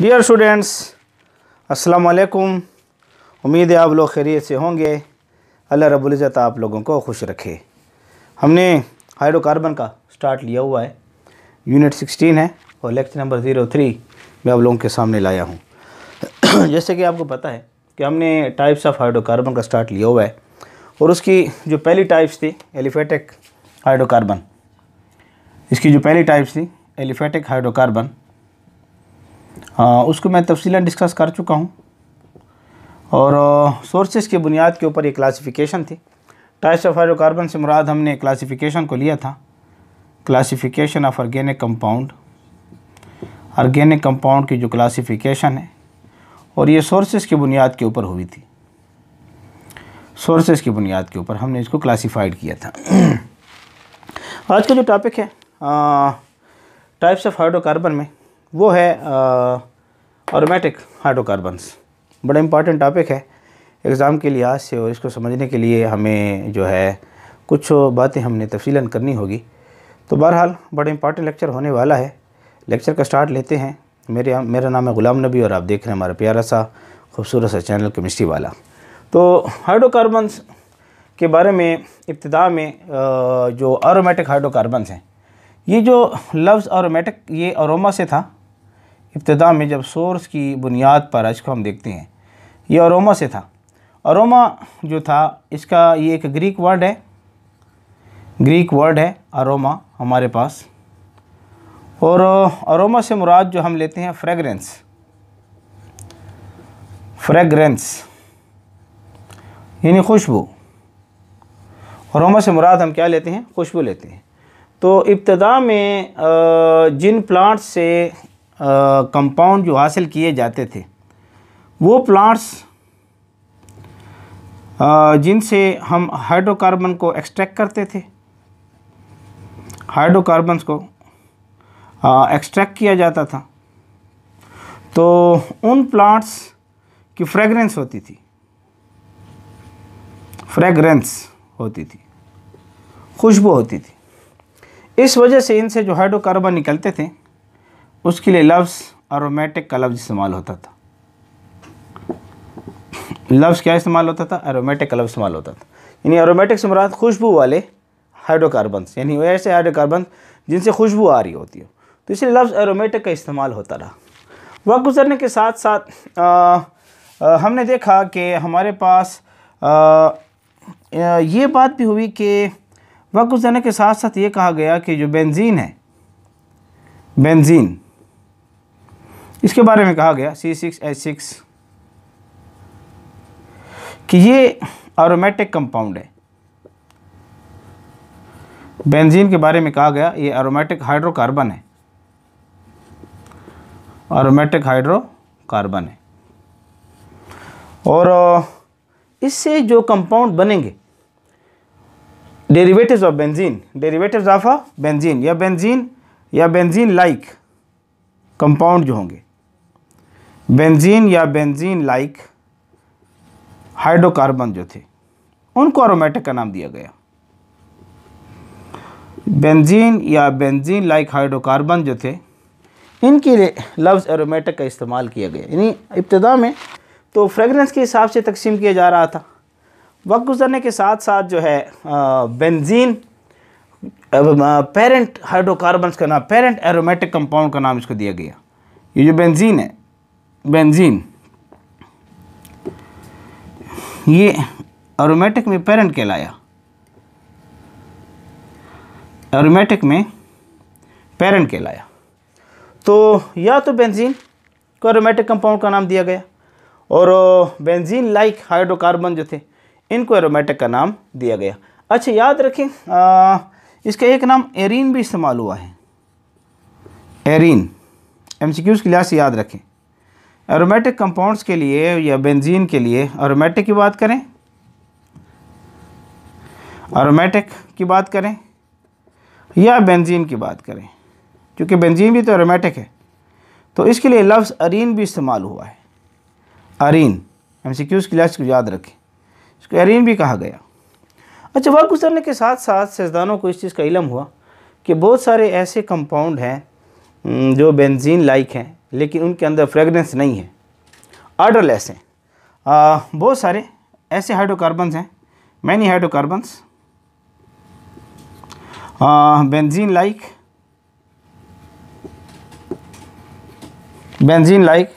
Dear students अस्सलाम वालेकुम उम्मीद है आप लोग खैरियत से होंगे अल्लाह रब्बुल इज़्ज़त आप लोगों को खुश रखे हमने हाइड्रोकार्बन का स्टार्ट लिया हुआ है यूनिट 16 है और लेक्चर नंबर ज़ीरो थ्री मैं आप लोगों के सामने लाया हूँ जैसे कि आपको पता है कि हमने टाइप्स ऑफ हाइड्रोकार्बन का स्टार्ट लिया हुआ है और उसकी जो पहली टाइप्स थी एलिफेटिक हाइड्रोकार्बन इसकी जो पहली टाइप्स थी एलिफेटिक हाइड्रोकार्बन हाँ, उसको मैं तफसीला डिस्कस कर चुका हूँ और सोर्सेज की बुनियाद के ऊपर ये क्लासिफिकेशन थी टाइप्स ऑफ हाइड्रोकार्बन से मुराद हमने क्लासिफिकेशन को लिया था classification of organic compound organic compound की जो क्लासिफिकेशन है और ये सोर्सेज की बुनियाद के ऊपर हुई थी सोर्सेज की बुनियाद के ऊपर हमने इसको क्लासिफाइड किया था आज का जो टॉपिक है टाइप्स ऑफ हाइड्रोकार्बन में वो है आ, aromatic हाइड्रोकार्बन्स बड़ा इंपॉर्टेंट टॉपिक है एग्ज़ाम के लिहाज से और इसको समझने के लिए हमें जो है कुछ बातें हमने तफसीला करनी होगी तो बहरहाल बड़ा इंपॉर्टेंट लेक्चर होने वाला है लेक्चर का स्टार्ट लेते हैं मेरे मेरा नाम है ग़ुलाम नबी और आप देख रहे हैं हमारा प्यारा सा खूबसूरत सा चैनल केमिस्ट्री वाला तो हाइड्रोकार्बन्स के बारे में इब्तदा में जो आरोमेटिक हाइड्रोकार्बन्स हैं ये जो लफ्ज़ आरोमेटिक ये अरोमा से था इब्तदा में जब सोर्स की बुनियाद पर इसको हम देखते हैं ये अरोमा से था अरोमा जो था इसका ये एक ग्रीक वर्ड है ग्रीक वर्ड है अरोमा हमारे पास और अरोमा से मुराद जो हम लेते हैं फ्रेगरेंस फ्रेगरेंस यानी खुशबू अरोमा से मुराद हम क्या लेते हैं खुशबू लेते हैं तो इब्तदा में जिन प्लांट्स से कंपाउंड जो हासिल किए जाते थे वो प्लांट्स जिनसे हम हाइड्रोकार्बन को एक्सट्रैक्ट करते थे हाइड्रोकार्बन्स को एक्सट्रैक्ट किया जाता था तो उन प्लांट्स की फ्रेगरेंस होती थी फ्रेगरेंस होती थी खुशबू होती थी इस वजह से इनसे जो हाइड्रोकार्बन निकलते थे उसके लिए लफ्ज़ अरोमेटिक का लफ्ज़ इस्तेमाल होता था लफ्स क्या इस्तेमाल होता था एरोमेटिक का लफ्ज़ इस्तेमाल होता था यानी एरोमेटिक से मुराद खुशबू वाले हाइड्रोकार्बन यानी ऐसे हाइड्रोकार्बन जिनसे खुशबू आ रही होती हो तो इसलिए लफ्ज़ एरोमेटिक का इस्तेमाल होता रहा वक्त गुजरने के साथ साथ आ, आ, हमने देखा कि हमारे पास आ, ये बात भी हुई कि वक्त गुजरने के साथ साथ ये कहा गया कि जो बेंजीन है बेंजीन इसके बारे में कहा गया सी सिक्स एच सिक्स कि ये एरोमेटिक कंपाउंड है बेंजीन के बारे में कहा गया ये एरोमेटिक हाइड्रोकार्बन है एरोमेटिक हाइड्रोकार्बन है और इससे जो कंपाउंड बनेंगे derivatives of benzene derivatives of benzene या बेंजीन या बेंजीन लाइक कंपाउंड जो होंगे बेंजीन या बेंजीन लाइक हाइड्रोकार्बन जो थे उनको अरोमेटिक का नाम दिया गया बेंजीन या बेंजीन लाइक हाइड्रोकार्बन जो थे इनके लिए लफ्ज़ एरोमेटिक का इस्तेमाल किया गया यानी इब्तदा में तो फ्रेगरेंस के हिसाब से तकसीम किया जा रहा था वक्त गुजरने के साथ साथ जो है बेंजीन पेरेंट हाइड्रोकार्बन का नाम पेरेंट एरोमेटिक कंपाउंड का नाम इसको दिया गया ये जो बेंजीन है बेंजीन ये एरोमेटिक में पेरेंट कहलाया एरोमेटिक में पेरेंट कहलाया तो या तो बेंजीन को एरोमेटिक कंपाउंड का नाम दिया गया और बेंजीन लाइक हाइड्रोकार्बन जो थे इनको एरोमेटिक का नाम दिया गया अच्छा याद रखें आ, इसका एक नाम एरीन भी इस्तेमाल हुआ है एरीन एमसीक्यूज के लिहाज से याद रखें एरोमेटिक कंपाउंड्स के लिए या बेंजीन के लिए एरोमेटिक की बात करें एरोमेटिक की बात करें या बेंजीन की बात करें क्योंकि बेंजीन भी तो एरोमेटिक है तो इसके लिए लफ्ज़ अरीन भी इस्तेमाल हुआ है अरीन एम सी क्यूज़ की लफ्ज़ को याद रखें इसको अरीन भी कहा गया अच्छा वक्त गुजरने के साथ साथ सजदानों को इस चीज़ का इलम हुआ कि बहुत सारे ऐसे कंपाउंड हैं हम्म, जो बेंजीन लाइक हैं लेकिन उनके अंदर फ्रेगनेंस नहीं है ऑर्डरलेस हैं बहुत सारे ऐसे हाइड्रोकार्बन्स हैं many hydrocarbons benzene like benzene like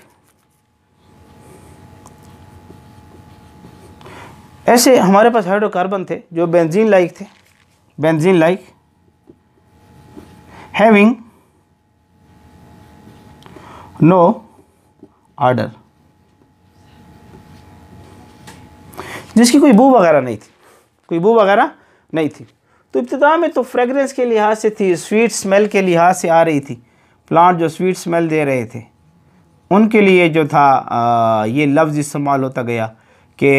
ऐसे हमारे पास हाइड्रोकार्बन थे जो बेंजीन लाइक थे benzene like having no order जिसकी कोई बू वगैरह नहीं थी कोई बू वगैरह नहीं थी तो इब्तदा में तो फ्रेगरेंस के लिहाज से थी स्वीट स्मेल के लिहाज से आ रही थी प्लांट जो स्वीट स्मेल दे रहे थे उनके लिए जो था आ, ये लफ्ज़ इस्तेमाल होता गया कि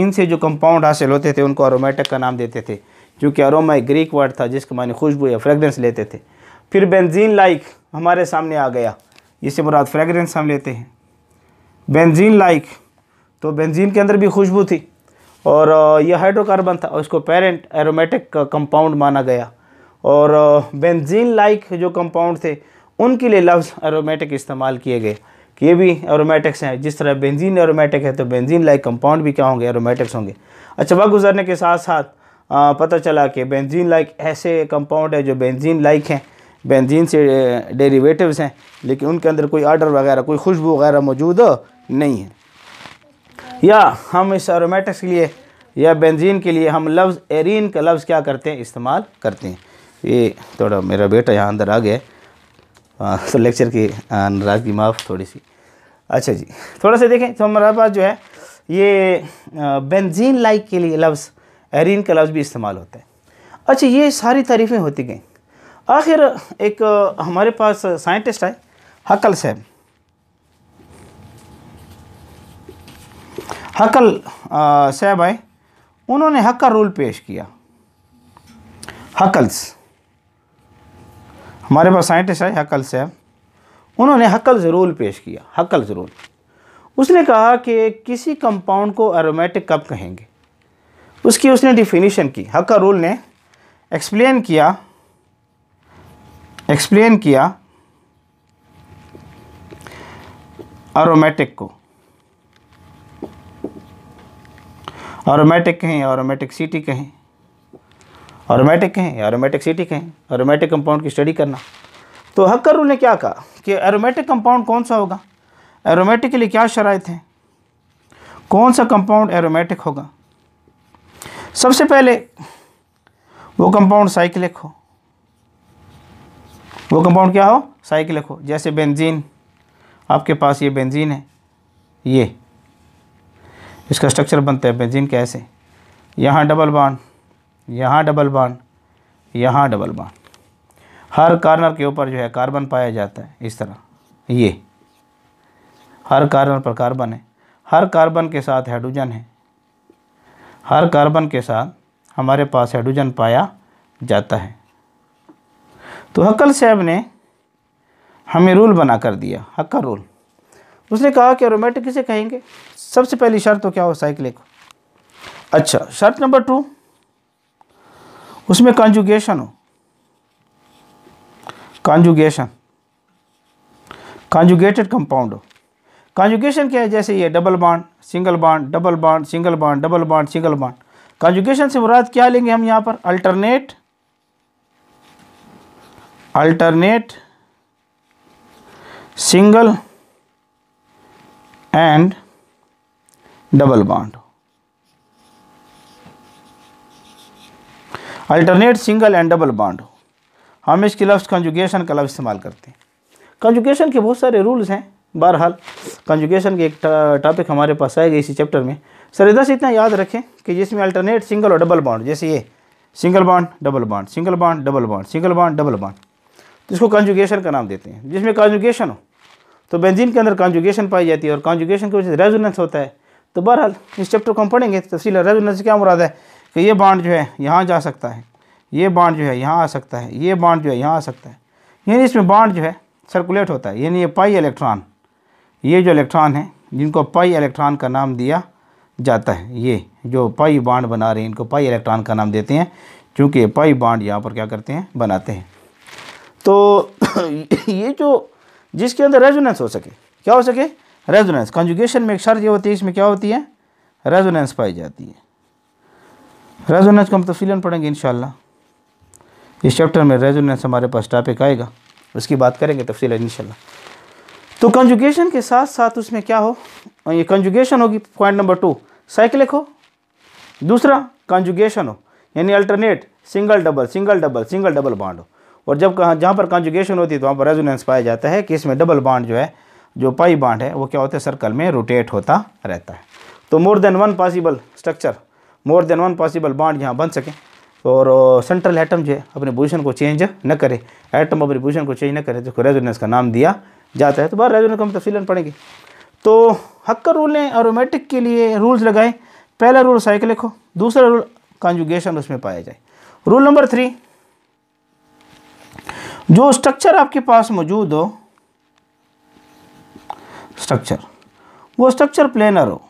इनसे जो कंपाउंड हासिल होते थे उनको अरोमेटिक का नाम देते थे क्योंकि अरोमा एक ग्रीक वर्ड था जिसके मानी खुशबू या फ्रेगरेंस लेते थे फिर बेंजीन लाइक हमारे सामने आ गया इससे मुराद फ्रेगरेंस हम लेते हैं बेंजीन लाइक तो बेंजीन के अंदर भी खुशबू थी और यह हाइड्रोकार्बन था और इसको पेरेंट एरोमेटिक कंपाउंड माना गया और बेंजीन लाइक जो कंपाउंड थे उनके लिए लफ्ज़ एरोमेटिक इस्तेमाल किए गए कि ये भी एरोमेटिक्स हैं जिस तरह बेंजीन एरोमेटिक है तो बेंजीन लाइक कंपाउंड भी क्या होंगे एरोमेटिक्स होंगे अच्छा वक्त गुजरने के साथ साथ पता चला कि बेंजीन लाइक ऐसे कंपाउंड है जो बेंजीन लाइक हैं बेंजीन से डेरिवेटिव्स हैं लेकिन उनके अंदर कोई आर्डर वगैरह कोई खुशबू वगैरह मौजूद नहीं है या हम इस एरोमेटिक्स के लिए या बेंजीन के लिए हम लफ्ज़ एरिन का लफ्ज़ क्या करते हैं इस्तेमाल करते हैं ये थोड़ा मेरा बेटा यहाँ अंदर आ गया तो लेक्चर की नाराज़गी माफ़ थोड़ी सी अच्छा जी थोड़ा सा देखें तो हमारे पास जो है ये बेंजीन लाइक के लिए लफ्ज़ एरिन का लफ्ज़ भी इस्तेमाल होता है अच्छा ये सारी तारीफ़ें होती गई आखिर एक हमारे पास साइंटिस्ट है हकल साहब हकल साहब आए उन्होंने हक का रूल पेश किया हकल्स हमारे पास साइंटिस्ट है हकल साहब उन्होंने हकल रोल पेश किया हकल रोल उसने कहा कि किसी कंपाउंड को एरोमेटिक कब कहेंगे उसकी उसने डिफिनीशन की हक का रूल ने एक्सप्लेन किया एक्सप्लेन किया अरोमेटिक को अरोमेटिक कहें अरोमेटिक सिटी कहें अरोमेटिक कहें अरोमेटिक सिटी कहें अरोमेटिक कंपाउंड की स्टडी करना तो हक्कर ने क्या कहा कि एरोमेटिक कंपाउंड कौन सा होगा एरोमेटिक के लिए क्या शरात हैं कौन सा कंपाउंड एरोमेटिक होगा सबसे पहले वो कंपाउंड साइक्लिक हो वो कंपाउंड क्या हो साइकिल हो जैसे बेंजीन आपके पास ये बेंजीन है ये इसका स्ट्रक्चर बनता है बेंजीन कैसे यहाँ डबल बाड यहाँ डबल बाड यहाँ डबल बाड हर कार्नर के ऊपर जो है कार्बन पाया जाता है इस तरह ये हर कार्नर पर कार्बन है हर कार्बन के साथ हाइड्रोजन है हर कार्बन के साथ हमारे पास हाइड्रोजन पाया जाता है तो हक्कल साहब ने हमें रूल बना कर दिया हक्का रूल उसने कहा कि एरोमेटिक किसे कहेंगे सबसे पहली शर्त तो क्या हो साइकिल को अच्छा शर्त नंबर टू उसमें कॉन्जुगेशन हो कॉन्जुगेशन कॉन्जुगेटेड कंपाउंड हो कॉन्जुगेशन क्या है जैसे ये double bond single bond double bond single bond double bond single bond conjugation से मुराद क्या लेंगे हम यहाँ पर alternate alternate single and double bond alternate single and double bond हो हम इसके लफ्ज़ कंजुगेशन का लफ्ज़ इस्तेमाल करते हैं कंजुगेशन के बहुत सारे रूल्स हैं बहरहाल कंजुगेशन के एक टॉपिक हमारे पास आएगा इसी चैप्टर में सर इधर से इतना याद रखें कि जिसमें अल्टरनेट सिंगल और डबल बॉन्ड जैसे ये single bond double bond single bond double bond single bond double bond जिसको कॉन्जुगेशन का नाम देते हैं जिसमें कॉन्जुगेशन हो तो बेंजीन के अंदर कॉन्जुगेशन पाई जाती है और कॉन्जुगेशन की वजह से रेजोनेंस होता है तो बहरहाल इस चैप्टर को हम पढ़ेंगे तो तफसील रेजोनेंस क्या मुराद है कि ये बाड जो है यहाँ जा सकता है ये बाड जो है यहाँ आ सकता है ये बाड जो है यहाँ आ सकता है यानी इसमें बाड जो है सर्कुलेट होता है यानी ये पाई इलेक्ट्रॉन ये जो इलेक्ट्रॉन है जिनको पाई इलेक्ट्रॉन का नाम दिया जाता है ये जो पाई बाड बना रहे हैं इनको पाई इलेक्ट्रॉन का नाम देते हैं क्योंकि पाई बाड यहाँ पर क्या करते हैं बनाते हैं तो ये जो जिसके अंदर रेजोनेंस हो सके क्या हो सके रेजोनेंस कंजुगेशन में एक शर्त यह होती है इसमें क्या होती है रेजोनेंस पाई जाती है रेजोनेंस को हम तफसीला पढ़ेंगे इन इस चैप्टर में रेजोनेंस हमारे पास टॉपिक आएगा उसकी बात करेंगे तफसील इन तो कंजुगेशन के साथ साथ उसमें क्या हो ये कंजुगेशन होगी पॉइंट नंबर टू साइकिल हो दूसरा कंजुगेशन हो यानी alternate single double single double single double bond हो और जब कहाँ जहाँ पर कॉन्जुगेशन होती है तो वहाँ पर रेजोनेंस पाया जाता है कि इसमें डबल बाड जो है जो पाई बाड है वो क्या होता है सर्कल में रोटेट होता रहता है तो more than one possible structure more than one possible bond यहाँ बन सकें और सेंट्रल एटम जो है अपने पोजिशन को चेंज न करे एटम अपनी पोजिशन को चेंज न करे जिसको तो रेजोनेंस का नाम दिया जाता है तो बार रेजोनेंस का हम मतलब तफसीलन तो हक्कर रूल ने एरोमेटिक के लिए रूल्स लगाए पहला रूल साइकिल लिखो दूसरा रूल कॉन्जुगेशन उसमें पाया जाए रूल नंबर थ्री जो स्ट्रक्चर आपके पास मौजूद हो स्ट्रक्चर वो स्ट्रक्चर प्लेनर हो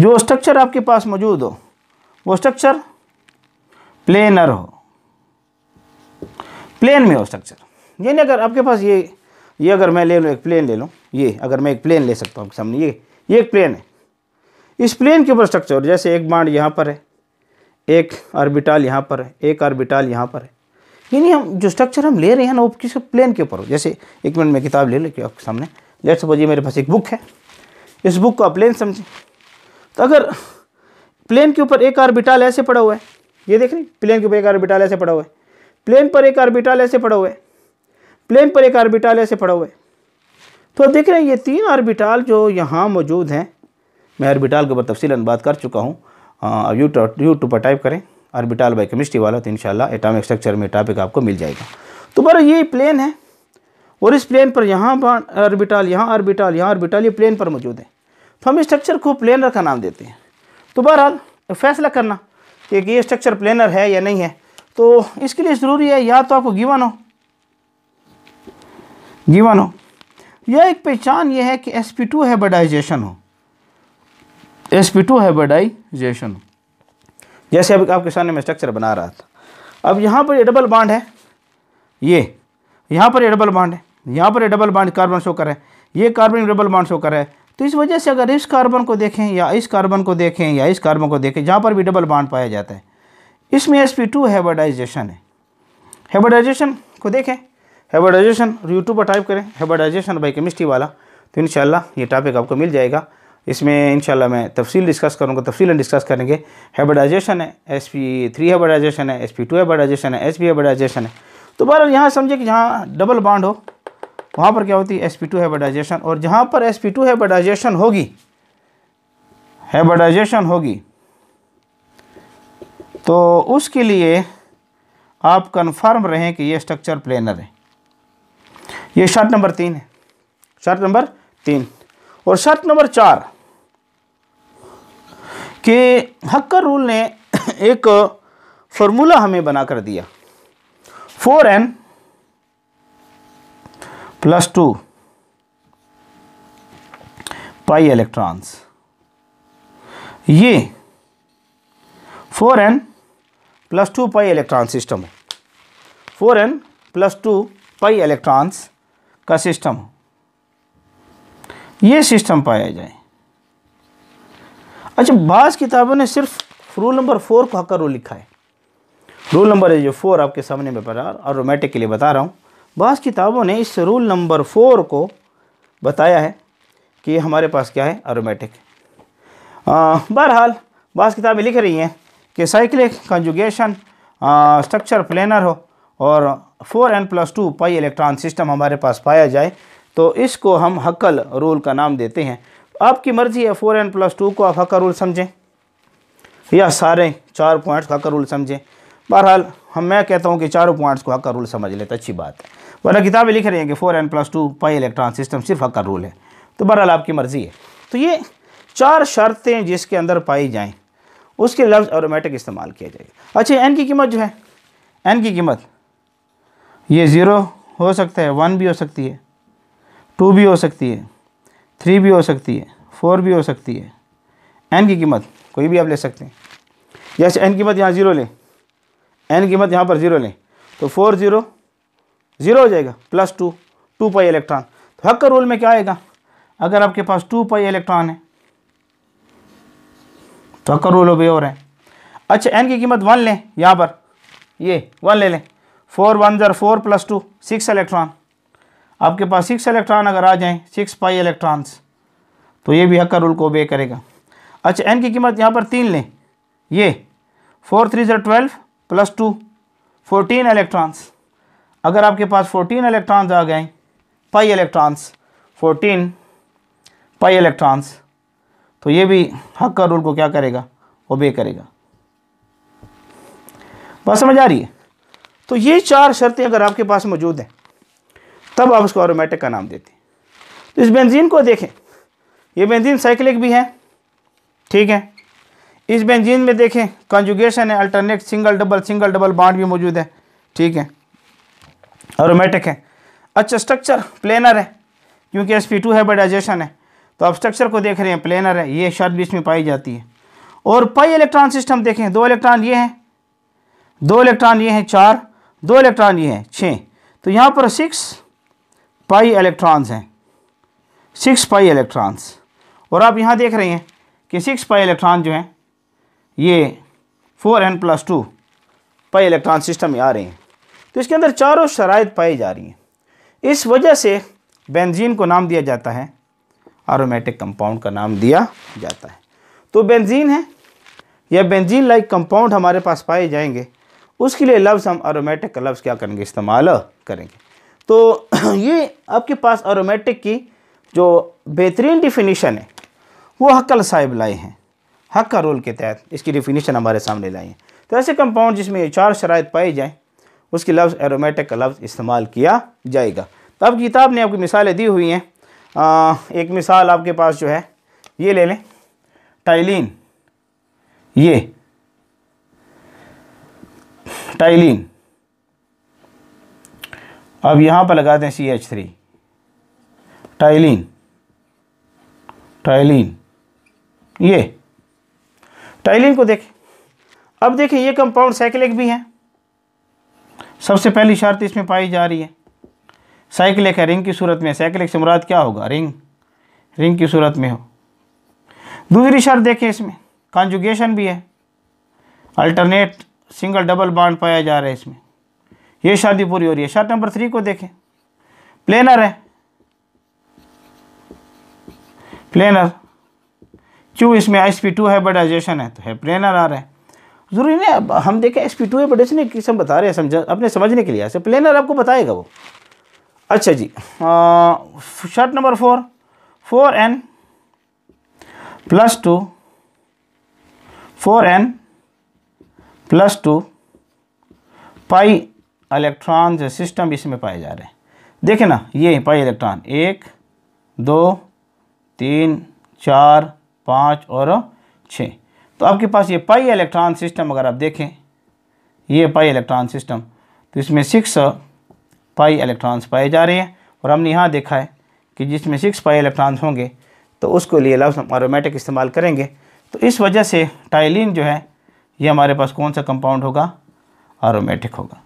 जो स्ट्रक्चर आपके पास मौजूद हो वो स्ट्रक्चर प्लेनर हो प्लेन में हो स्ट्रक्चर यानी अगर आपके पास ये ये अगर मैं ले लूँ एक प्लेन ले लूँ ये अगर मैं एक प्लेन ले सकता हूँ सामने ये ये एक प्लेन है इस प्लेन के ऊपर स्ट्रक्चर जैसे एक बाड यहाँ पर है एक आर्बिटाल यहाँ पर है एक आर्बिटाल यहाँ पर है यानी हम जो स्ट्रक्चर हम ले रहे हैं ना वो किसी प्लेन के ऊपर हो जैसे एक मिनट में किताब ले लेके आपके सामने लेट सपोज ये मेरे पास एक बुक है इस बुक को आप प्लेन समझें तो अगर प्लेन के ऊपर एक आर्बिटाल ऐसे पड़ा हुआ है ये देख रहे प्लेन के ऊपर एक आर्बिटाल ऐसे पड़ा हुआ है प्लेन पर एक आर्बिटाल ऐसे पड़ा हुआ है प्लेन पर एक आर्बिटाल ऐसे पड़ा हुआ है तो आप देख रहे हैं ये तीन आर्बिटाल जो यहाँ मौजूद हैं मैं अरबिटाल के ऊपर तफसीला बात कर चुका हूँ यूट्यूब हाँ, पर टाइप करें अरबिटाल बाई केमिस्ट्री वाला तो इन एटॉमिक स्ट्रक्चर में टॉपिक आपको मिल जाएगा तो बरा ये प्लेन है और इस प्लेन पर यहाँ अरबिटाल यहाँ अरबिटाल यहाँ अरबिटाल ये प्लेन पर मौजूद है तो हम स्ट्रक्चर को प्लेनर का नाम देते हैं तो बहरहाल फैसला करना कि ये स्ट्रक्चर प्लेनर है या नहीं है तो इसके लिए ज़रूरी है या तो आपको गिवन हो गिवन हो या एक पहचान यह है कि एस पी टू है बडाइजेशन हो एस पी टू हाइब्रिडाइजेशन जैसे अभी आपके सामने मैं स्ट्रक्चर बना रहा था अब यहाँ पर ये डबल बाड है ये यहाँ पर ये डबल बाड है यहाँ पर ये डबल बाड कार्बन शो करें है ये कार्बन डबल बाड शो करें तो इस वजह से अगर इस कार्बन को देखें या इस कार्बन को देखें या इस कार्बन को देखें जहाँ पर भी डबल बाड पाया जाता है इसमें एस पी टू हैबर्डाइजेशन है हाइब्रिडाइजेशन को देखें हाइब्रिडाइजेशन यूट्यूब पर टाइप करें हाइब्रिडाइजेशन बाई केमिस्ट्री वाला तो इन ये टॉपिक आपको मिल जाएगा इसमें इंशाल्लाह मैं तफसील डिस्कस करूँगा तफसील डिस्कस करेंगे हेबडाइजेशन है एस पी थ्री हेबडाइजेशन है एस पी टू हेबडाइजेशन है एस पी हेबडाइजेशन है तो बार यहाँ समझे कि जहाँ डबल बाड हो वहाँ पर क्या होती है एस पी टू हेबडाइजेशन और जहाँ पर एस पी टू हेबडाइजेशन होगी हेबडाइजेशन होगी तो उसके लिए आप कन्फर्म रहें कि ये स्ट्रक्चर प्लेनर है ये शर्ट नंबर तीन है शर्ट नंबर तीन और शर्त नंबर चार कि हक्कर रूल ने एक फॉर्मूला हमें बना कर दिया four n plus two pi electrons ये four n plus two pi electron system है four n plus two pi electrons का सिस्टम ये सिस्टम पाया जाए अच्छा बाज़ किताबों ने सिर्फ रूल नंबर फोर को हक रूल लिखा है रूल नंबर जो फोर आपके सामने में बता और रोमेटिक के लिए बता रहा हूँ बाज़ किताबों ने इस रूल नंबर फोर को बताया है कि हमारे पास क्या है अरोमेटिक बहरहाल बास किताबें लिख रही हैं कि साइक्लिक कंजुगेशन स्ट्रक्चर प्लेनर हो और four n plus two pi electron system हमारे पास पाया जाए तो इसको हम हकल रूल का नाम देते हैं आपकी मर्ज़ी है फोर एन प्लस टू को आप हक रूल समझें या सारे चार पॉइंट्स का रूल समझें बहरहाल हम मैं कहता हूँ कि चारों पॉइंट्स को हक रूल समझ लेते तो अच्छी बात है वरना किताबें लिख रही हैं कि four n plus two pi electron system सिर्फ हक रूल है तो बहरहाल आपकी मर्ज़ी है तो ये चार शर्तें जिसके अंदर पाई जाएँ उसके लफ्ज़ ऑटोमेटिक इस्तेमाल किया जाएगा अच्छा एन की कीमत जो है एन की कीमत ये ज़ीरो हो सकता है वन भी हो सकती है टू भी हो सकती है थ्री भी हो सकती है फोर भी हो सकती है एन की कीमत कोई भी आप ले सकते हैं जैसे एन कीमत यहाँ ज़ीरो लें एन कीमत यहाँ पर ज़ीरो लें तो फोर ज़ीरो ज़ीरो हो जाएगा plus two two pi electron तो हक रोल में क्या आएगा अगर आपके पास टू पाई इलेक्ट्रॉन है तो हक रोल अभी और हैं अच्छा एन की कीमत वन लें यहाँ पर ये वन ले लें फोर वन ज़र four plus two six electron आपके पास सिक्स इलेक्ट्रॉन अगर आ जाएं सिक्स पाई इलेक्ट्रॉन्स तो ये भी हक का रूल को ओबे करेगा अच्छा एन की कीमत यहाँ पर तीन लें ये four three zero twelve plus two fourteen electrons अगर आपके पास फोर्टीन इलेक्ट्रॉन्स आ गए pi electrons fourteen pi electrons तो ये भी हक का रूल को क्या करेगा ओबे करेगा बात समझ आ रही है तो ये चार शर्तें अगर आपके पास मौजूद हैं तब आप उसको एरोमेटिक का नाम देते हैं तो इस बेंजीन को देखें ये बेंजीन साइक्लिक भी है ठीक है इस बेंजीन में देखें कॉन्जुगेशन है alternate single double single double bond भी मौजूद है ठीक है एरोमेटिक है अच्छा स्ट्रक्चर प्लेनर है क्योंकि एस पी टू है डाइजेशन है तो आप स्ट्रक्चर को देख रहे हैं प्लेनर है ये शर्त बीच में पाई जाती है और पाई इलेक्ट्रॉन सिस्टम देखें दो इलेक्ट्रॉन ये हैं दो इलेक्ट्रॉन ये हैं चार दो इलेक्ट्रॉन ये हैं छः तो यहाँ पर सिक्स पाई इलेक्ट्रॉन्स हैं सिक्स पाई इलेक्ट्रॉन्स और आप यहाँ देख रहे हैं कि सिक्स पाई इलेक्ट्रॉन जो हैं ये four n plus two pi electron system में आ रहे हैं तो इसके अंदर चारों शराइ पाई जा रही हैं इस वजह से बेंजीन को नाम दिया जाता है आरोमेटिक कंपाउंड का नाम दिया जाता है तो बेंजीन है या बेंजीन लाइक कंपाउंड हमारे पास पाए जाएंगे उसके लिए लफ्ज़ हम आरोमेटिक का लफ्ज़ क्या करेंगे इस्तेमाल करेंगे तो ये आपके पास अरोमेटिक की जो बेहतरीन डिफिनीशन है वो हक्का साहिब लाए हैं हक का रोल के तहत इसकी डिफिनीशन हमारे सामने लाई है तो ऐसे कंपाउंड जिसमें चार शराय पाई जाएँ उसके लफ्ज़ एरोमेटिक का लफ्ज़ इस्तेमाल किया जाएगा तो अब किताब ने आपकी मिसालें दी हुई हैं एक मिसाल आपके पास जो है ये ले लें टाइलिन ये टाइलिन अब यहाँ पर लगाते हैं सी एच थ्री टाइलिन टाइलिन ये टाइलिन को देखें अब देखें ये कंपाउंड साइक्लिक भी हैं सबसे पहली शर्त इसमें पाई जा रही है साइकिलिक है रिंग की सूरत में साइकिलिक से मुराद क्या होगा रिंग रिंग की सूरत में हो दूसरी शर्त देखें इसमें कॉन्जुगेशन भी है अल्टरनेट सिंगल डबल बॉन्ड पाया जा रहा है इसमें ये शादी पूरी हो रही है शर्ट नंबर थ्री को देखें प्लेनर है प्लेनर क्यों इसमें एस पी टू हाइब्रिडाइजेशन है तो है प्लेनर आ रहा है ज़रूरी नहीं हम देखें एस पी टू हाइब्रिडेशन एक किस्म बता रहे हैं समझ अपने समझने के लिए ऐसे प्लेनर आपको बताएगा वो अच्छा जी शर्ट number four four n plus two four n plus two pi electron जो सिस्टम इसमें पाए जा रहे हैं देखे ना ये पाई इलेक्ट्रॉन एक दो तीन चार पाँच और छः तो आपके पास ये पाई इलेक्ट्रॉन सिस्टम अगर आप देखें ये पाई इलेक्ट्रॉन सिस्टम तो इसमें सिक्स पाई इलेक्ट्रॉन्स पाए जा रहे हैं और हमने यहाँ देखा है कि जिसमें सिक्स पाई इलेक्ट्रॉन्स होंगे तो उसको लिए लफ्स हम एरोमेटिक इस्तेमाल करेंगे तो इस वजह से टाइलिन जो है ये हमारे पास कौन सा कंपाउंड होगा एरोमेटिक होगा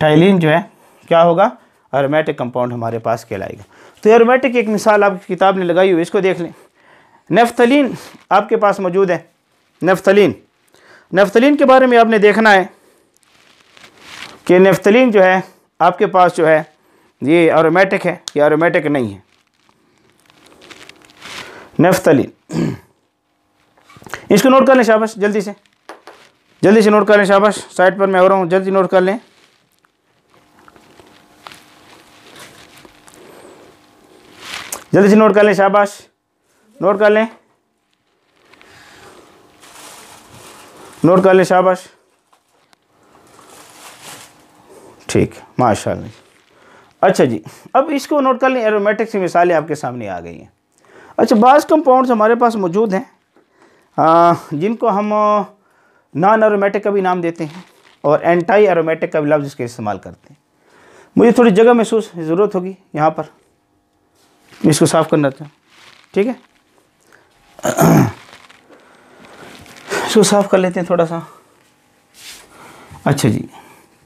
टाइलिन जो है क्या होगा एरोमेटिक कंपाउंड हमारे पास कहलाएगा तो एरोमेटिक एक मिसाल आपकी किताब ने लगाई हुई इसको देख लें नेफ्थलिन आपके पास मौजूद है नेफ्थलिन नफ्तलिन के बारे में आपने देखना है कि नफ्तलिन जो है आपके पास जो है ये एरोमेटिक है या एरोमेटिक नहीं है नेफ्थलिन इसको नोट कर लें शाबाश जल्दी से जल्दी से नोट कर लें शाबाश साइट पर मैं हो रहा हूँ जल्दी नोट कर लें जल्दी से नोट कर लें शाबाश नोट कर लें नोट कर लें शाबाश ठीक माशाल्लाह अच्छा जी अब इसको नोट कर लें एरोमेटिक्स की मिसालें आपके सामने आ गई हैं अच्छा बाज़ कंपाउंड्स हमारे पास मौजूद हैं जिनको हम नॉन एरोमेटिक का भी नाम देते हैं और एंटाई एरोमेटिक का भी लफ्ज़ इसके इस्तेमाल करते हैं मुझे थोड़ी जगह महसूस ज़रूरत होगी यहाँ पर इसको साफ करना था ठीक है इसको साफ कर लेते हैं थोड़ा सा अच्छा जी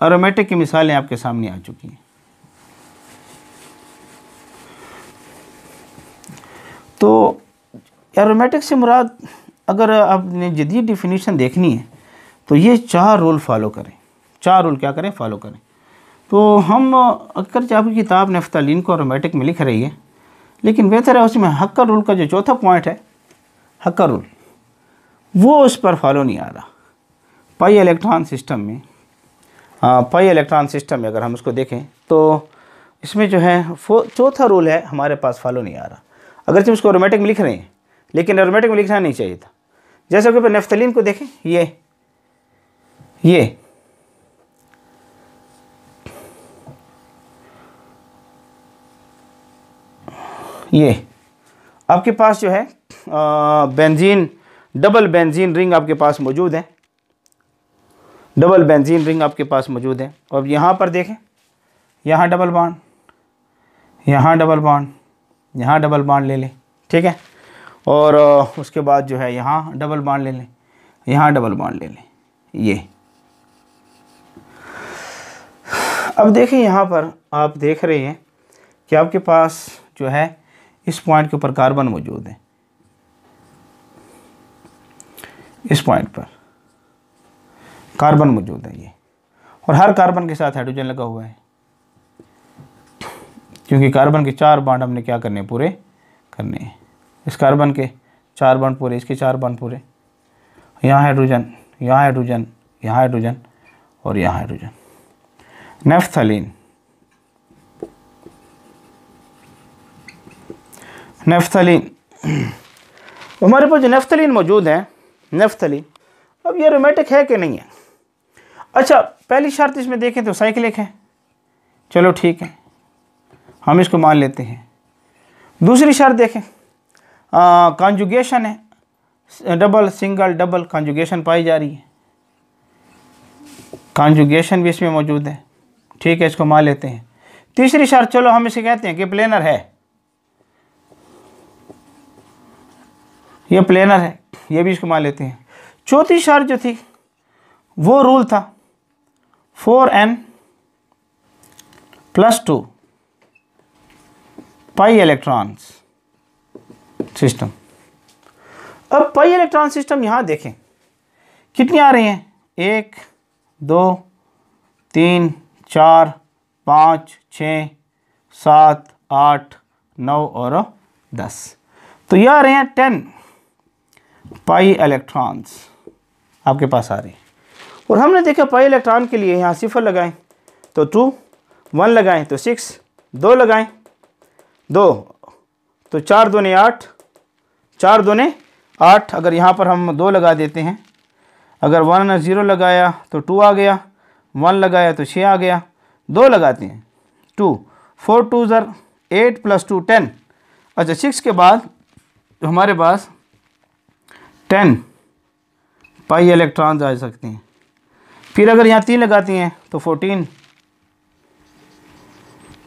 अरोमेटिक की मिसालें आपके सामने आ चुकी हैं तो एरोमेटिक से मुराद अगर आपने जदीद डिफिनीशन देखनी है तो ये चार रोल फॉलो करें चार रोल क्या करें फॉलो करें तो हम अगर आपकी किताब नफ्तालीन को एरोमेटिक में लिख रही है लेकिन बेहतर है उसमें हक्का रूल का जो चौथा पॉइंट है हक्का रूल वो उस पर फॉलो नहीं आ रहा पाई इलेक्ट्रॉन सिस्टम में आ, पाई इलेक्ट्रॉन सिस्टम में अगर हम उसको देखें तो इसमें जो है चौथा रूल है हमारे पास फॉलो नहीं आ रहा अगर तुम उसको रोमेटिक में लिख रहे हैं लेकिन रोमेटिक में लिखना नहीं चाहिए था जैसे कि नफ्तलिन को देखें ये ये ये आपके पास जो है बेंजीन डबल बेंजीन रिंग आपके पास मौजूद है डबल बेंजीन रिंग आपके पास मौजूद है अब यहाँ पर देखें यहाँ डबल बॉन्ड यहाँ डबल बॉन्ड यहाँ डबल बॉन्ड ले लें ठीक है और उसके बाद जो है यहाँ डबल बॉन्ड ले लें यहाँ डबल बॉन्ड ले लें ये अब देखें यहाँ पर आप देख रहे हैं कि आपके पास जो है इस पॉइंट के ऊपर कार्बन मौजूद है इस पॉइंट पर कार्बन मौजूद है ये और हर कार्बन के साथ हाइड्रोजन लगा हुआ है क्योंकि कार्बन के चार बांड हमने क्या करने पूरे करने हैं इस कार्बन के चार बांड पूरे इसके चार बांड पूरे यहाँ हाइड्रोजन यहाँ हाइड्रोजन यहाँ हाइड्रोजन और यहाँ हाइड्रोजन नेफ्थलीन नफ्तलिन हमारे पास जो नफ्तलिन मौजूद है नफ्तलिन अब ये रोमेटिक है कि नहीं है अच्छा पहली शर्त इसमें देखें तो साइकिलिक है चलो ठीक है हम इसको मान लेते हैं दूसरी शर्त देखें कॉन्जुगेशन है डबल सिंगल डबल कॉन्जुगेशन पाई जा रही है कॉन्जुगेशन भी इसमें मौजूद है ठीक है इसको मान लेते हैं तीसरी शर्त चलो हम इसे कहते हैं कि प्लेनर है ये प्लेनर है ये भी इसको मान लेते हैं चौथी शर्त जो थी वो रूल था four n plus two pi electrons system अब पाई इलेक्ट्रॉन सिस्टम यहाँ देखें कितनी आ रही हैं एक दो तीन चार पाँच छ सात आठ नौ और दस तो यह आ रहे हैं टेन पाई इलेक्ट्रॉन्स आपके पास आ रही और हमने देखा पाई इलेक्ट्रॉन के लिए यहाँ सिफर लगाएं तो टू वन लगाएं तो सिक्स दो लगाएं दो तो चार दो ने आठ चार दो ने आठ अगर यहाँ पर हम दो लगा देते हैं अगर वन ने ज़ीरो लगाया तो टू आ गया वन लगाया तो छः आ गया दो लगाते हैं टू फोर टू ज़र एट प्लस टू टेन अच्छा सिक्स के बाद हमारे पास टेन पाई इलेक्ट्रॉन्स आ सकती हैं फिर अगर यहाँ तीन लगाती हैं तो फोर्टीन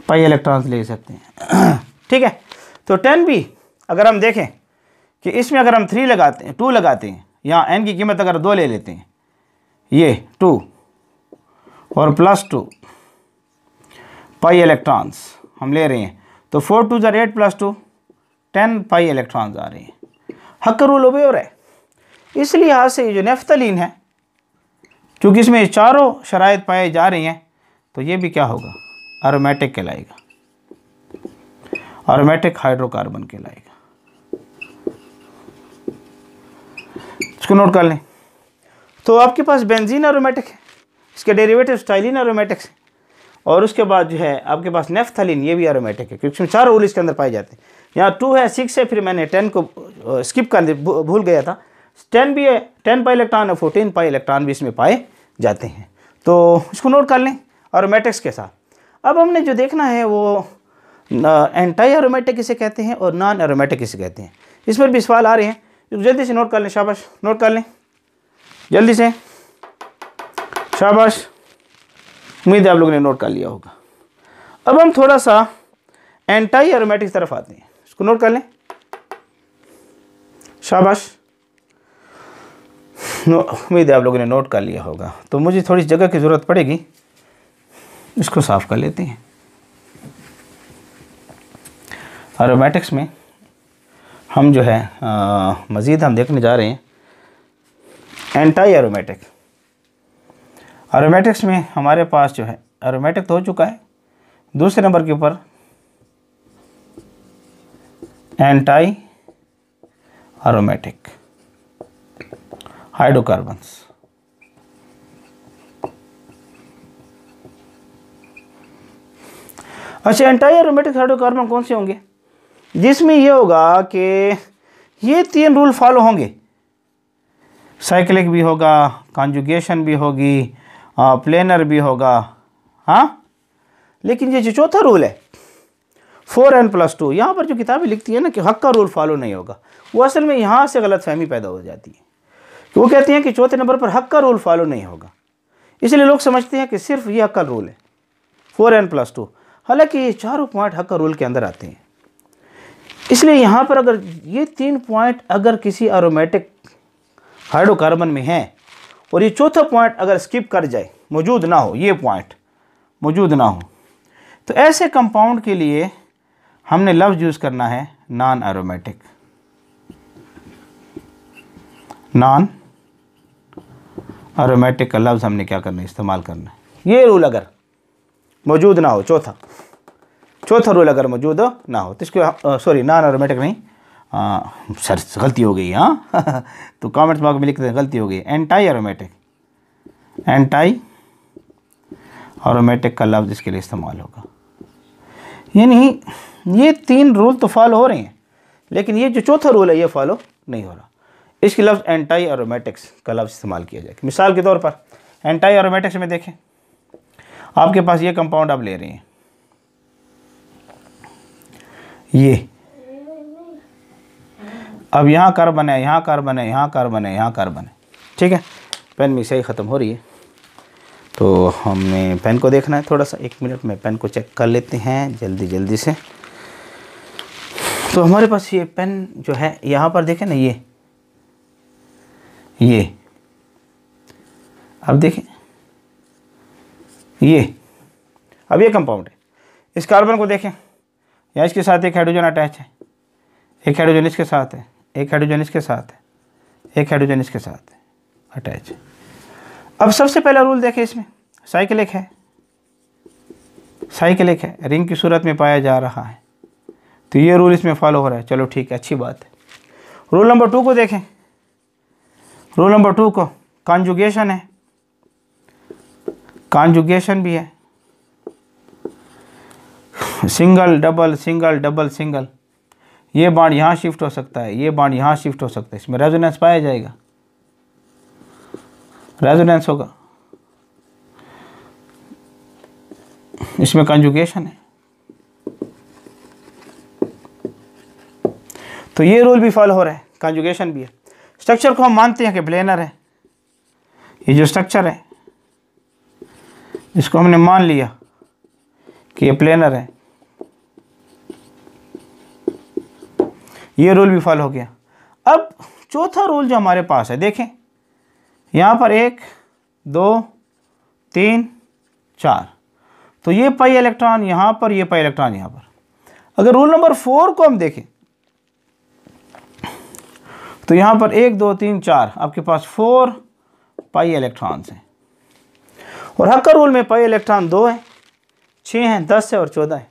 पाई इलेक्ट्रॉन्स ले सकते हैं ठीक है तो टेन भी अगर हम देखें कि इसमें अगर हम थ्री लगाते हैं टू लगाते हैं यहाँ एन की कीमत अगर दो ले लेते हैं ये टू और प्लस टू पाई इलेक्ट्रॉन्स हम ले रहे हैं तो फोर टू ज़र eight plus two ten pi electrons आ रहे हैं हक का रूल ओबे हो रहा है इस लिहाज से ये जो नेफ्तलिन है चूँकि इसमें चारों शराइ पाए जा रही हैं तो ये भी क्या होगा अरोमेटिक कहलाएगा अरोमेटिक हाइड्रोकार्बन कहलाएगा इसको नोट कर लें तो आपके पास बेंजीन अरोमेटिक है इसके डेरिवेटिव स्टाइलिन अरोमेटिक है और उसके बाद जो है आपके पास नेफ्थलिन ये भी अरोमेटिक है क्योंकि चार उल इसके अंदर पाए जाते हैं यहाँ टू है सिक्स है फिर मैंने टेन को स्किप कर भूल गया था टेन भी है टेन पाई इलेक्ट्रॉन और फोर्टीन पाई इलेक्ट्रॉन भी इसमें पाए जाते हैं तो इसको नोट कर लें अरोमेटिक्स के साथ अब हमने जो देखना है वो एंटाई अरोमेटिक इसे कहते हैं और नॉन एरोमेटिक इसे कहते हैं इस पर भी सवाल आ रहे हैं जल्दी से नोट कर लें शाबाश नोट कर लें जल्दी से शाबाश उम्मीद है आप लोगों ने नोट कर लिया होगा अब हम थोड़ा सा एंटाई एरोमेटिक तरफ आते हैं इसको नोट कर लें शाबाश उम्मीद है आप लोगों ने नोट कर लिया होगा तो मुझे थोड़ी जगह की ज़रूरत पड़ेगी इसको साफ़ कर लेते हैं एरोमेटिक्स में हम जो है मज़ीद हम देखने जा रहे हैं एंटाई एरोमेटिक एरोमेटिक्स में हमारे पास जो है एरोमेटिक तो हो चुका है दूसरे नंबर के ऊपर एंटाई एरोमेटिक hydrocarbons. अच्छा एंटायर रोमेटिक हाइड्रोकार्बन कौन से होंगे जिसमें यह होगा कि ये तीन रूल फॉलो होंगे साइक्लिक भी होगा कॉन्जुगेशन भी होगी प्लेनर भी होगा हाँ लेकिन ये जो चौथा रूल है फोर एन प्लस टू यहाँ पर जो किताबें लिखती है ना कि हक का रूल फॉलो नहीं होगा वो असल में यहाँ से गलत फहमी पैदा हो जाती है तो वो कहते हैं कि चौथे नंबर पर हक का रूल फॉलो नहीं होगा इसलिए लोग समझते हैं कि सिर्फ ये हक का रूल है फोर एन प्लस टू हालांकि ये चारों पॉइंट हक का रूल के अंदर आते हैं इसलिए यहाँ पर अगर ये तीन पॉइंट अगर किसी एरोमेटिक हाइड्रोकार्बन में हैं और ये चौथा पॉइंट अगर स्किप कर जाए मौजूद ना हो ये पॉइंट मौजूद ना हो तो ऐसे कंपाउंड के लिए हमने लफ्ज़ यूज़ करना है नॉन एरोमेटिक नॉन अरोमेटिक का लफ्ज़ हमने क्या करना है इस्तेमाल करना है ये रूल अगर मौजूद ना हो चौथा चौथा रूल अगर मौजूद ना हो तो इसके सॉरी नॉन अरोमेटिक नहीं आ, सर गलती हो गई हाँ तो कमेंट्स बॉक्स में लिख दें गलती हो गई एंटी अरोमेटिक एंटी अरोमेटिक का लफ्ज़ इसके लिए इस्तेमाल होगा यानी ये तीन रूल तो फॉलो हो रहे हैं लेकिन ये जो चौथा रूल है ये फॉलो नहीं हो रहा इसके लफ्ज़ एंटाई एरोमेटिक्स का लफ्ज़ इस्तेमाल किया जाएगा मिसाल के तौर पर एंटाई एरोमेटिक्स में देखें आपके पास ये कंपाउंड आप ले रहे हैं ये अब यहाँ कार्बन है यहाँ कार्बन है यहाँ कार्बन है यहाँ कार्बन है ठीक है पेन में सही ख़त्म हो रही है तो हमने पेन को देखना है थोड़ा सा एक मिनट में पेन को चेक कर लेते हैं जल्दी जल्दी से तो हमारे पास ये पेन जो है यहाँ पर देखें ना ये ये अब देखें ये अब ये कंपाउंड है इस कार्बन को देखें यहाँ इसके साथ एक हाइड्रोजन अटैच है एक हाइड्रोजन इसके साथ है एक हाइड्रोजन इसके साथ है एक हाइड्रोजन इसके साथ है अटैच है अब सबसे पहला रूल देखें इसमें साइकिल है साइकिल है रिंग की सूरत में पाया जा रहा है तो ये रूल इसमें फॉलो हो रहा है चलो ठीक है अच्छी बात है रूल नंबर टू को देखें रूल नंबर टू को कॉन्जुगेशन है कॉन्जुगेशन भी है single double single double single ये बाड यहाँ शिफ्ट हो सकता है ये बाड यहाँ शिफ्ट हो सकता है इसमें रेजोनेंस पाया जाएगा रेजोनेंस होगा इसमें कंजुगेशन है तो ये रूल भी फॉलो हो रहा है कंजुगेशन भी है स्ट्रक्चर को हम मानते हैं कि प्लेनर है ये जो स्ट्रक्चर है इसको हमने मान लिया कि ये प्लेनर है ये रूल भी फॉलो हो गया अब चौथा रूल जो हमारे पास है देखें यहाँ पर एक दो तीन चार तो ये पाई इलेक्ट्रॉन यहाँ पर ये पाई इलेक्ट्रॉन यहाँ पर अगर रूल नंबर फोर को हम देखें तो यहाँ पर एक दो तीन चार आपके पास फोर पाई इलेक्ट्रॉन्स हैं और हक्का रूल में पाई इलेक्ट्रॉन दो हैं छः हैं दस है और चौदह है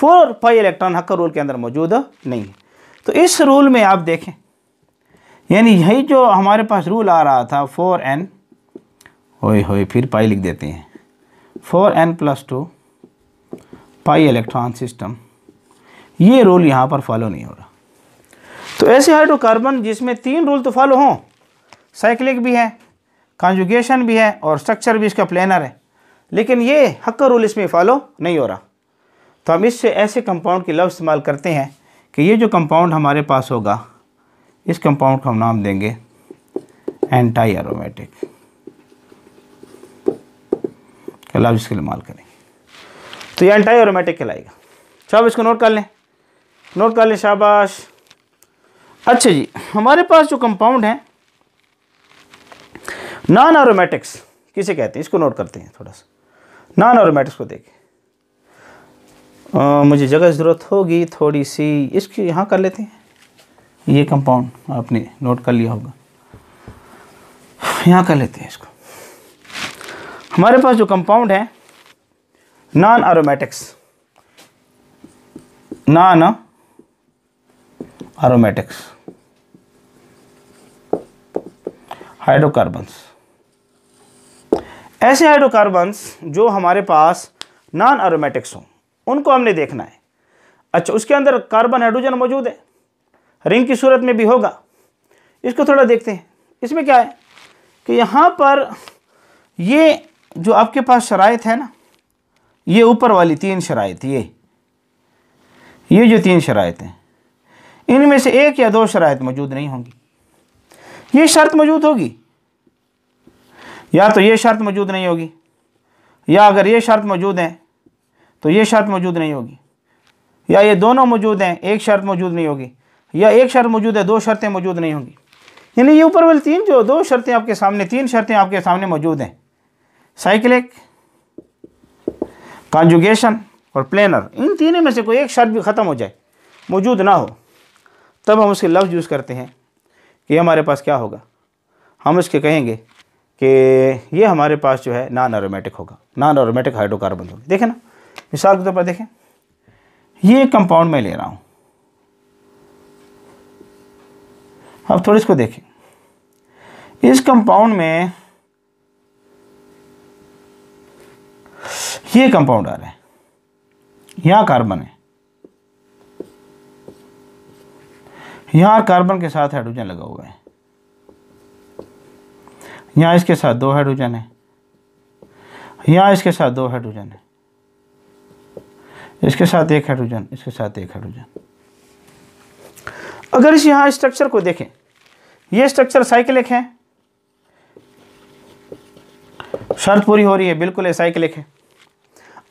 four pi electron Hückel rule के अंदर मौजूद नहीं है तो इस रूल में आप देखें यानी यही जो हमारे पास रूल आ रहा था फोर एन होए होए फिर पाई लिख देते हैं four n plus two pi electron system ये रूल यहाँ पर फॉलो नहीं हो रहा तो ऐसे हाइड्रोकार्बन जिसमें तीन रूल तो फॉलो हों साइक्लिक भी है कॉन्जुगेशन भी है और स्ट्रक्चर भी इसका प्लानर है लेकिन ये हक रूल इसमें फॉलो नहीं हो रहा तो हम इससे ऐसे कंपाउंड की लफ्ज़ इस्तेमाल करते हैं कि ये जो कंपाउंड हमारे पास होगा इस कंपाउंड का हम नाम देंगे एंटाई एरोमेटिक लव लफ्ज़ इसके इस्तेमाल करेंगे तो ये एंटाई एरोमेटिक कहलाएगा चलो इसको नोट कर लें नोट कर लें शाबाश अच्छा जी हमारे पास जो कंपाउंड है नॉन आरोमेटिक्स किसे कहते हैं इसको नोट करते हैं थोड़ा सा नॉन एरोमेटिक्स को देखें मुझे जगह ज़रूरत होगी थोड़ी सी इसकी यहाँ कर लेते हैं ये कंपाउंड आपने नोट कर लिया होगा यहाँ कर लेते हैं इसको हमारे पास जो कंपाउंड है non aromatics non aromatics hydrocarbons ऐसे हाइड्रोकार्बन्स जो हमारे पास नॉन अरोमेटिक्स हों उनको हमने देखना है अच्छा उसके अंदर कार्बन हाइड्रोजन मौजूद है रिंग की सूरत में भी होगा इसको थोड़ा देखते हैं इसमें क्या है कि यहाँ पर ये जो आपके पास शराइत है ना ये ऊपर वाली तीन शराय ये ये जो तीन शरात हैं इनमें से एक या दो शरात मौजूद नहीं होंगी ये शर्त मौजूद होगी या तो ये शर्त मौजूद नहीं होगी या अगर ये शर्त मौजूद है तो ये शर्त मौजूद नहीं होगी या ये दोनों मौजूद हैं एक शर्त मौजूद नहीं होगी या एक शर्त मौजूद है दो शर्तें मौजूद नहीं होंगी यानी ये ऊपर वाली तीन जो दो शर्तें आपके सामने तीन शर्तें आपके सामने मौजूद हैं साइकिल कॉन्जुगेशन और प्लेनर इन तीनों में से कोई एक शर्त भी ख़त्म हो जाए मौजूद ना हो तब हम उसके लफ्ज़ यूज़ करते हैं कि हमारे पास क्या होगा हम इसके कहेंगे कि ये हमारे पास जो है नॉन एरोमेटिक होगा नॉन एरोमेटिक हाइड्रोकार्बन होगा देखें ना मिसाल के तौर पर देखें ये कंपाउंड में ले रहा हूँ अब थोड़ी इसको देखें इस कंपाउंड में ये कंपाउंड आ रहा है यहाँ कार्बन है यहाँ कार्बन के साथ हाइड्रोजन लगा हुआ है यहाँ इसके साथ दो हाइड्रोजन है यहाँ इसके साथ दो हाइड्रोजन है इसके साथ एक हाइड्रोजन इसके साथ एक हाइड्रोजन अगर इस यहाँ स्ट्रक्चर को देखें ये स्ट्रक्चर साइक्लिक है शर्त पूरी हो रही है बिल्कुल ये साइक्लिक है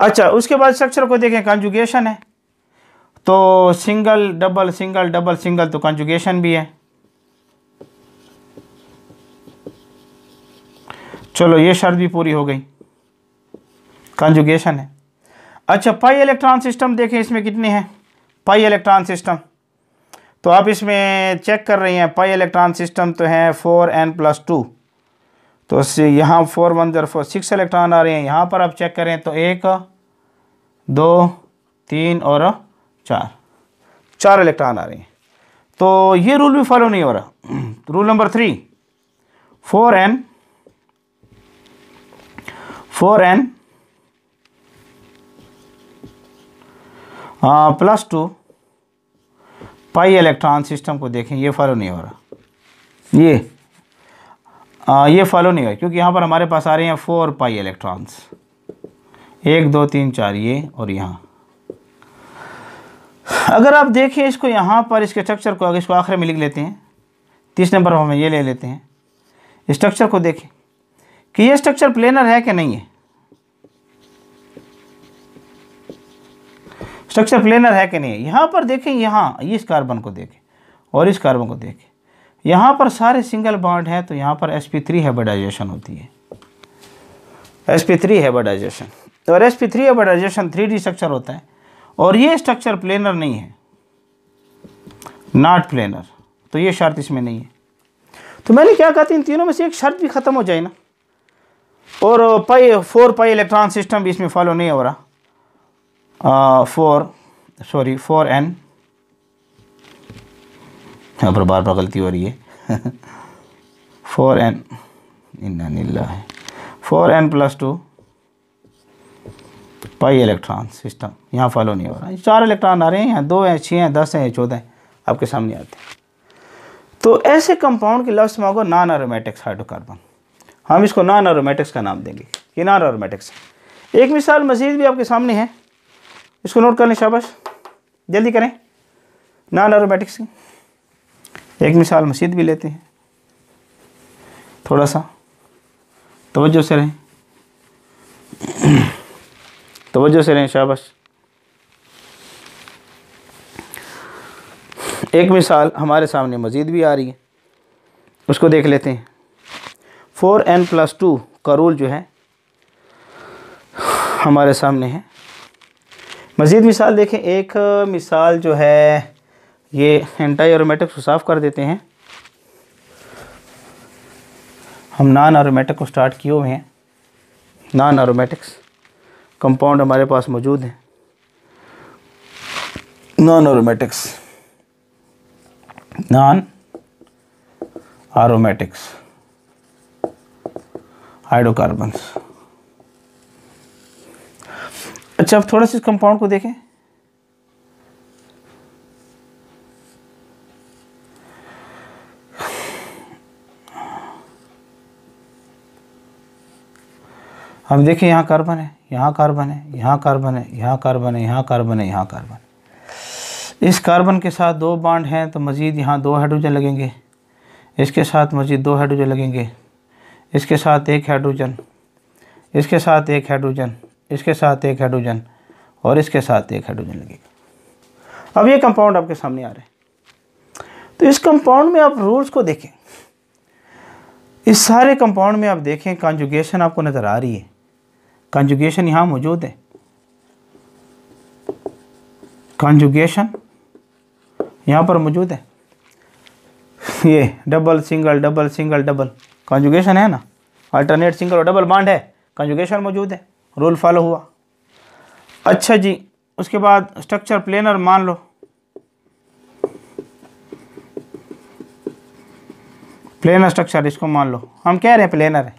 अच्छा उसके बाद स्ट्रक्चर को देखें कंजुगेशन है तो single double single double single तो कंजुगेशन भी है चलो ये शर्त भी पूरी हो गई कंजुगेशन है अच्छा पाई इलेक्ट्रॉन सिस्टम देखें इसमें कितनी है पाई इलेक्ट्रॉन सिस्टम तो आप इसमें चेक कर रही हैं पाई इलेक्ट्रॉन सिस्टम तो है फोर एन प्लस टू तो यहाँ फोर वन जर फोर सिक्स इलेक्ट्रॉन आ रहे हैं यहाँ पर आप चेक करें तो एक दो तीन और चार चार इलेक्ट्रॉन आ रहे हैं तो ये रूल भी फॉलो नहीं हो रहा rule number three four n four n plus two pi electron system को देखें ये फॉलो नहीं हो रहा ये आ, हाँ, ये फॉलो नहीं हो रहा क्योंकि यहाँ पर हमारे पास आ रहे हैं फोर पाई इलेक्ट्रॉन्स एक दो तीन चार ये और यहाँ अगर आप देखें इसको यहाँ पर इसके स्ट्रक्चर को अगर इसको आखिर में लिख लेते हैं तीस नंबर हम ये ले लेते हैं स्ट्रक्चर को देखें कि ये स्ट्रक्चर प्लेनर है कि नहीं है स्ट्रक्चर प्लेनर है कि नहीं है यहाँ पर देखें यहाँ इस कार्बन को देखें और इस कार्बन को देखें यहाँ पर सारे सिंगल बॉन्ड हैं तो यहाँ पर sp3 हाइब्रिडाइजेशन होती है sp3 हाइब्रिडाइजेशन और sp3 हाइब्रिडाइजेशन 3d स्ट्रक्चर होता है और ये स्ट्रक्चर प्लेनर नहीं है नॉट प्लेनर तो ये शर्त इसमें नहीं है तो मैंने क्या कहती इन तीनों में से एक शर्त भी ख़त्म हो जाए ना और pi four pi electron system भी इसमें फॉलो नहीं हो रहा फोर सॉरी फोर एन यहाँ पर बार बार गलती हो रही है फोर एन इन्ना है four n plus two pi electron system यहाँ फॉलो नहीं हो रहा है चार इलेक्ट्रॉन आ रहे हैं यहाँ दो हैं छः हैं दस हैं चौदह हैं आपके सामने आते हैं तो ऐसे कंपाउंड के लफ्स मांगो नॉन एरोमेटिक्स हाइड्रोकार्बन हम इसको नॉन एरोमेटिक्स का नाम देंगे कि नॉन एरोमेटिक्स एक मिसाल मजीद भी आपके सामने है इसको नोट कर लें शाबाश जल्दी करें नॉन एरोमेटिक्स की एक मिसाल मजीद भी लेते हैं थोड़ा सा तोज्जो से रहें तोज्जो से रहें शाबाश एक मिसाल हमारे सामने मज़ीद भी आ रही है उसको देख लेते हैं फ़ोर एन प्लस टू का रूल जो है हमारे सामने है मज़ीद मिसाल देखें एक मिसाल जो है ये एंटाई एरोमेटिक को साफ़ कर देते हैं हम नॉन एरोमेटिक को स्टार्ट किए हुए हैं नॉन एरोमेटिक्स कंपाउंड हमारे पास मौजूद हैं non aromatics non aromatics hydrocarbons अच्छा अब थोड़ा सा इस कंपाउंड को देखें अब देखिए यहाँ कार्बन है यहाँ कार्बन है यहाँ कार्बन है यहाँ कार्बन है यहाँ कार्बन है यहाँ कार्बन इस कार्बन के साथ दो बांड हैं तो मज़ीद यहाँ दो हाइड्रोजन लगेंगे इसके साथ मज़ीद दो हाइड्रोजन लगेंगे इसके साथ एक हाइड्रोजन इसके साथ एक हाइड्रोजन इसके साथ एक हाइड्रोजन और इसके साथ एक हाइड्रोजन लगेगा अब ये कंपाउंड आपके सामने आ रहे हैं तो इस कंपाउंड में आप रूल्स को देखें इस सारे कंपाउंड में आप देखें कॉन्जुगेशन आपको नज़र आ रही है कंजुगेशन यहाँ मौजूद है कंजुगेशन यहाँ पर मौजूद है ये double single double single double conjugation है ना अल्टरनेट सिंगल और डबल बांड है कंजुगेशन मौजूद है रूल फॉलो हुआ अच्छा जी उसके बाद स्ट्रक्चर प्लेनर मान लो प्लेनर स्ट्रक्चर इसको मान लो हम कह रहे हैं प्लेनर है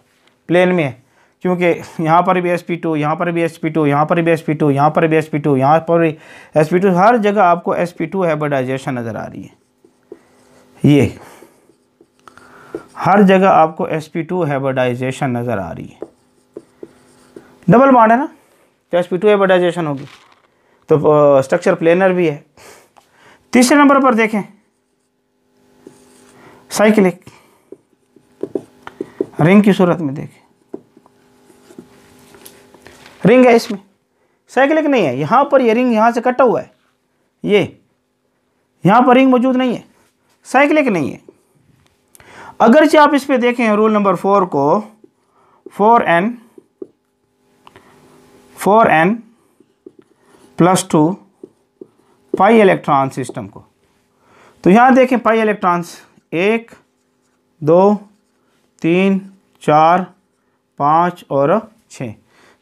प्लेन में है क्योंकि यहाँ पर भी एस पी टू यहाँ पर भी एस पी टू यहाँ पर भी एस पी टू यहाँ पर भी एस पी टू यहाँ पर भी एस पी टू हर जगह आपको एस पी टू हैबर्डाइजेशन नज़र आ रही है ये हर जगह आपको एस पी टू हैबर्डाइजेशन नज़र आ रही है डबल बॉन्ड है ना तो एस पी टू हैबरडाइजेशन होगी तो स्ट्रक्चर प्लेनर भी है तीसरे नंबर पर देखें साइकिलिक रिंग की सूरत में देखें रिंग है इसमें साइकिल नहीं है यहाँ पर ये रिंग यहाँ से कटा हुआ है ये यहाँ पर रिंग मौजूद नहीं है एक नहीं है अगरचे आप इस पर देखें रूल नंबर फोर को four n four n plus two pi electron system को तो यहाँ देखें पाई इलेक्ट्रॉन्स एक दो तीन चार पाँच और छः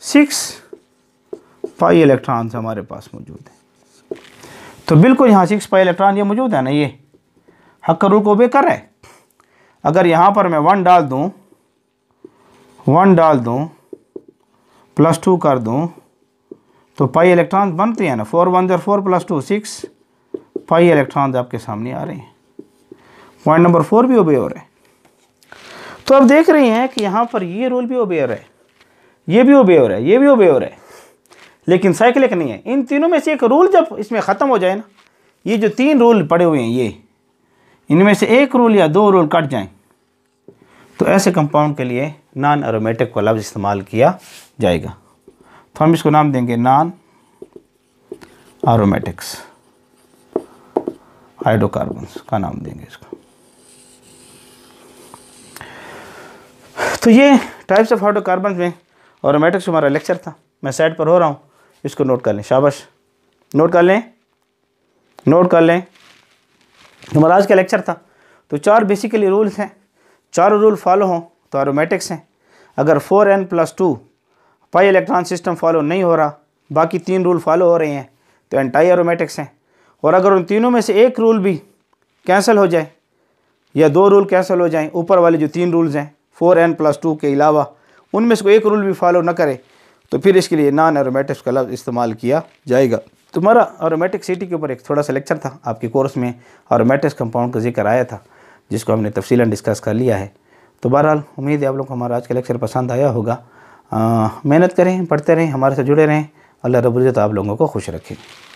सिक्स पाई इलेक्ट्रॉन्स हमारे पास मौजूद हैं तो बिल्कुल यहाँ सिक्स पाई इलेक्ट्रॉन ये मौजूद है ना ये हक रूल को बे कर रहा है अगर यहाँ पर मैं वन डाल दूँ वन डाल दूँ प्लस टू कर दूँ तो पाई इलेक्ट्रॉन बनते हैं ना फोर वन जर four plus two six pi electron आपके सामने आ रहे हैं पॉइंट नंबर फोर भी ओबे हो रहे हैं तो आप देख रहे हैं कि यहाँ पर ये रोल भी ओबे ओबेयर है ये भी ओबे है ये भी ओबे है लेकिन साइकिल एक नहीं है इन तीनों में से एक रूल जब इसमें ख़त्म हो जाए ना ये जो तीन रूल पड़े हुए हैं ये इनमें से एक रूल या दो रूल कट जाएं तो ऐसे कंपाउंड के लिए नॉन एरोमेटिक का लफ्ज़ इस्तेमाल किया जाएगा तो हम इसको नाम देंगे नॉन आरोमेटिक्स हाइड्रोकार्बन का नाम देंगे इसको तो ये टाइप्स ऑफ हाइड्रोकार्बन में और मैट्रिक्स हमारा लेक्चर था मैं साइड पर हो रहा हूँ इसको नोट कर लें शाबाश नोट कर लें नोट कर लें तो हमारा आज का लेक्चर था तो चार बेसिकली रूल्स हैं चार रूल फॉलो हों तो आरोमेटिक्स हैं अगर four n plus two pi electron system follow नहीं हो रहा बाकी तीन रूल फॉलो हो रहे हैं तो एंटाई आरोमेटिक्स हैं और अगर उन तीनों में से एक रूल भी कैंसिल हो जाए या दो रूल कैंसिल हो जाएँ ऊपर वाले जो तीन रूल्स हैं फोर एन प्लस टू के अलावा उनमें से कोई एक रूल भी फॉलो ना करे तो फिर इसके लिए नॉन एरोमेटिक्स का लफ्ज़ इस्तेमाल किया जाएगा तुम्हारा एरोमेटिक सिटी के ऊपर एक थोड़ा सा लेक्चर था आपके कोर्स में एरोमेटिक्स कंपाउंड का जिक्र आया था जिसको हमने तफसीला डिस्कस कर लिया है तो बहरहाल उम्मीद है आप लोग को हमारा आज का लेक्चर पसंद आया होगा मेहनत करें पढ़ते रहें हमारे साथ जुड़े रहें अल्लाह रबुल्ज़त आप लोगों को खुश रखें